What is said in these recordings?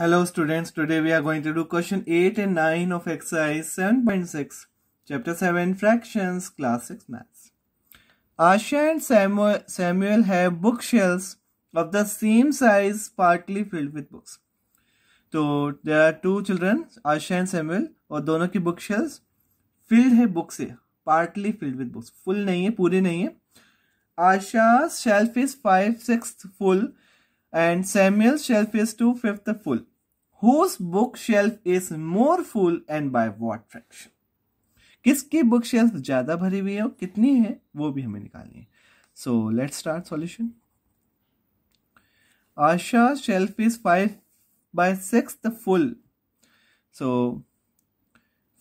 Hello students, today we are going to do question 8 and 9 of exercise 7.6, chapter 7 fractions, class 6 maths. Asha and Samuel, Samuel have bookshelves of the same size partly filled with books. So there are two children, Asha and Samuel, और दोनों की book shelves filled है book से partly filled with books full नहीं है पूरी नहीं है Asha shelf is five six full and Samuel's shelf is two fifth full. Whose bookshelf is more full and by what fraction? किसकी बुक शेल्फ ज़्यादा भरी हुई है और कितनी है वो भी हमें निकालनी है so let start solution Asha shelf is five by six full so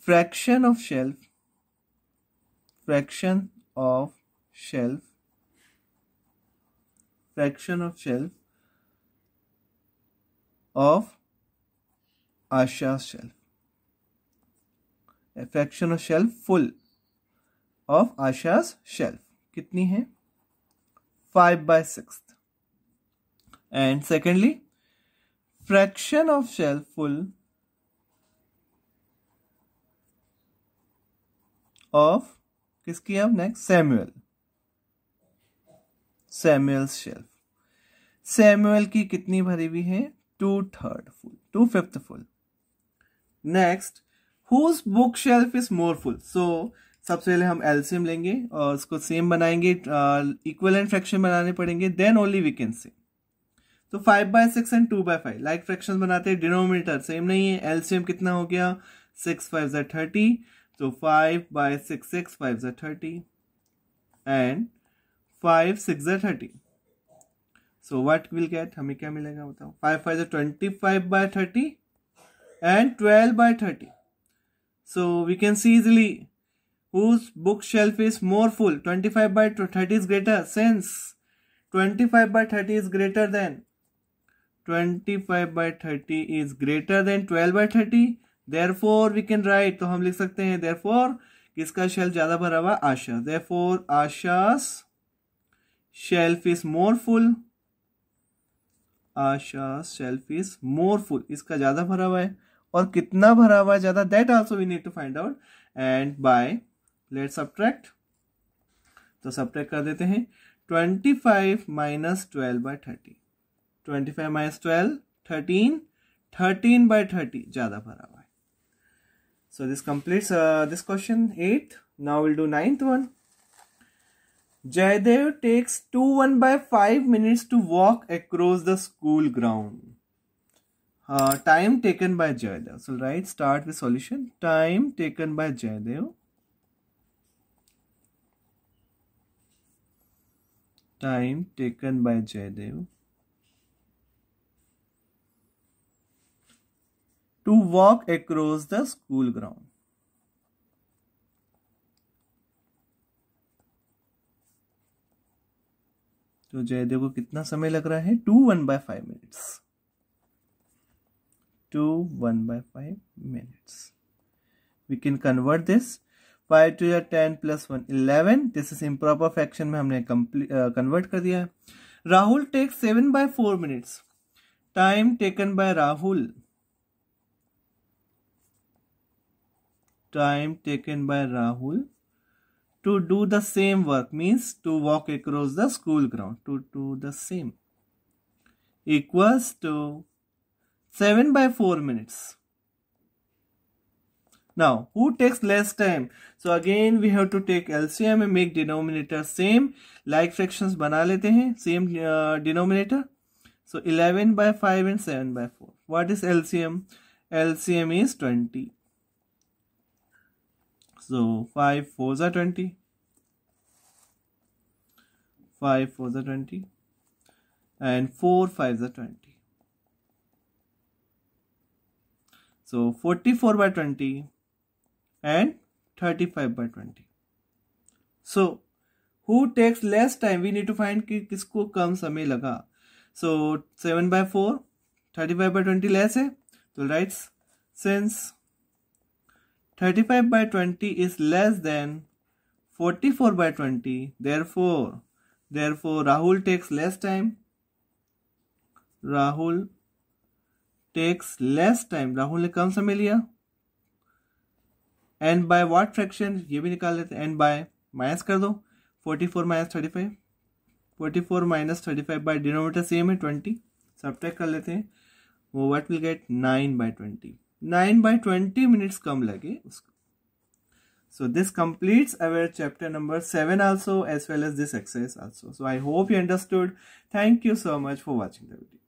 fraction of shelf fraction of shelf fraction of shelf of Asha's shelf. A fraction of shelf full of Asha's shelf. कितनी है five by six and secondly fraction of shelf full of किसकी अब next Samuel Samuel's shelf Samuel की कितनी भरी हुई है two third full two fifth full next whose book shelf is more full so सबसे पहले हम एल्सियम लेंगे और उसको सेम बनाएंगे इक्वल एंड फ्रैक्शन बनाने पड़ेंगे then only we can say तो five by six and two by five like fraction बनाते हैं डिनोमीटर सेम नहीं है एल्सियम कितना हो गया सिक्स फाइव जै थर्टी तो five by six six five जै थर्टी एंड फाइव सिक्स जै thirty so what will get हमें क्या मिलेगा बताओ five five twenty five by thirty and twelve by thirty so we can see easily whose book shelf is more full twenty five by thirty is greater sense twenty five by thirty is greater than twenty five by thirty is greater then twelve by thirty therefore we can write तो हम लिख सकते हैं देर four इसका shelf ज्यादा भरा हुआ Asha therefore Asha shelf is more full Asha shelf is more full इसका ज़्यादा भरा हुआ है और कितना भरा हुआ है ज़्यादा that also we need to find out and by let subtract तो सब्ट्रैक्ट कर देते हैं twenty five minus twelve by thirty twenty five minus twelve thirteen thirteen by thirty ज़्यादा भरा हुआ है so this complete this question at now will do ninth one Jaydev takes 2-1 by 5 minutes to walk across the school ground. Uh, time taken by Jaydev. So, right, start with solution. Time taken by Jaydev. Time taken by Jaydev. To walk across the school ground. तो जयदेव को कितना समय लग रहा है two one by five minutes two one by five minutes we can convert this five two या ten plus one eleven this is improper fraction में हमने कन्वर्ट uh, कर दिया है Rahul take seven by four minutes time taken by Rahul time taken by Rahul to do the same work means to walk across the school ground to do the same equals to 7 by 4 minutes. Now, who takes less time? So again, we have to take LCM and make denominator same. Like fractions बना लेते हैं same uh, denominator. So 11 by 5 and 7 by 4. What is LCM? LCM is 20. So 5 4s are 20. 5 4s are 20. And 4 5s are 20. So 44 by 20 and 35 by 20. So who takes less time? We need to find कि किसको कम समय laga. So 7 by 4 35 by 20 less है. So right, since 35 by 20 is less than 44 by 20. Therefore, therefore Rahul takes less time. Rahul takes less time. Rahul ne kam samay लिया. And by what fraction? ye bhi nikal lete And by minus kar do 44 minus 35. 44 minus 35 by denominator same hai 20. subtract kar lete हैं. what what get 9 by 20. Nine by twenty minutes कम लगे उसको so this completes our chapter number 7 also as well as this exercise also so i hope you understood thank you so much for watching the video